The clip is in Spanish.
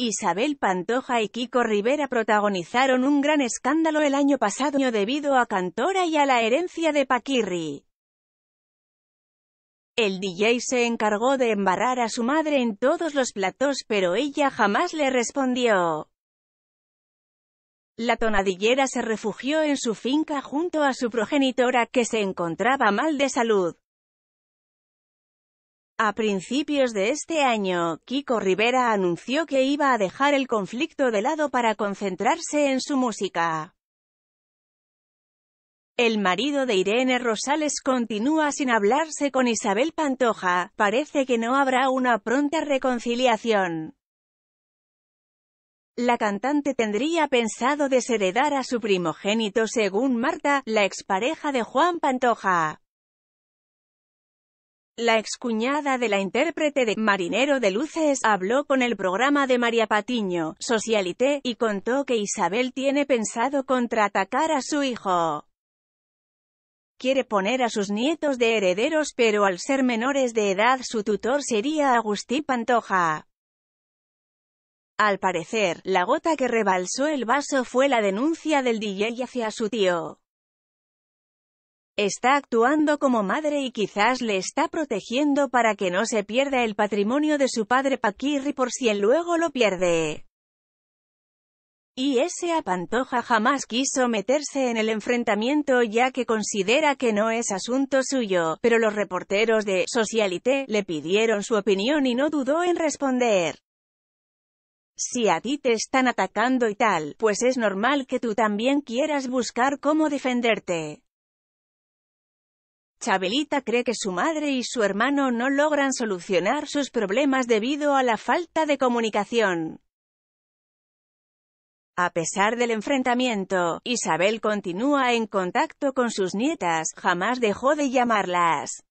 Isabel Pantoja y Kiko Rivera protagonizaron un gran escándalo el año pasado debido a Cantora y a la herencia de Paquirri. El DJ se encargó de embarrar a su madre en todos los platos pero ella jamás le respondió. La tonadillera se refugió en su finca junto a su progenitora que se encontraba mal de salud. A principios de este año, Kiko Rivera anunció que iba a dejar el conflicto de lado para concentrarse en su música. El marido de Irene Rosales continúa sin hablarse con Isabel Pantoja, parece que no habrá una pronta reconciliación. La cantante tendría pensado desheredar a su primogénito según Marta, la expareja de Juan Pantoja. La excuñada de la intérprete de Marinero de Luces habló con el programa de María Patiño, Socialité, y contó que Isabel tiene pensado contraatacar a su hijo. Quiere poner a sus nietos de herederos pero al ser menores de edad su tutor sería Agustín Pantoja. Al parecer, la gota que rebalsó el vaso fue la denuncia del DJ hacia su tío. Está actuando como madre y quizás le está protegiendo para que no se pierda el patrimonio de su padre Paquirri por si él luego lo pierde. Y ese apantoja jamás quiso meterse en el enfrentamiento ya que considera que no es asunto suyo, pero los reporteros de Socialité le pidieron su opinión y no dudó en responder. Si a ti te están atacando y tal, pues es normal que tú también quieras buscar cómo defenderte. Chabelita cree que su madre y su hermano no logran solucionar sus problemas debido a la falta de comunicación. A pesar del enfrentamiento, Isabel continúa en contacto con sus nietas, jamás dejó de llamarlas.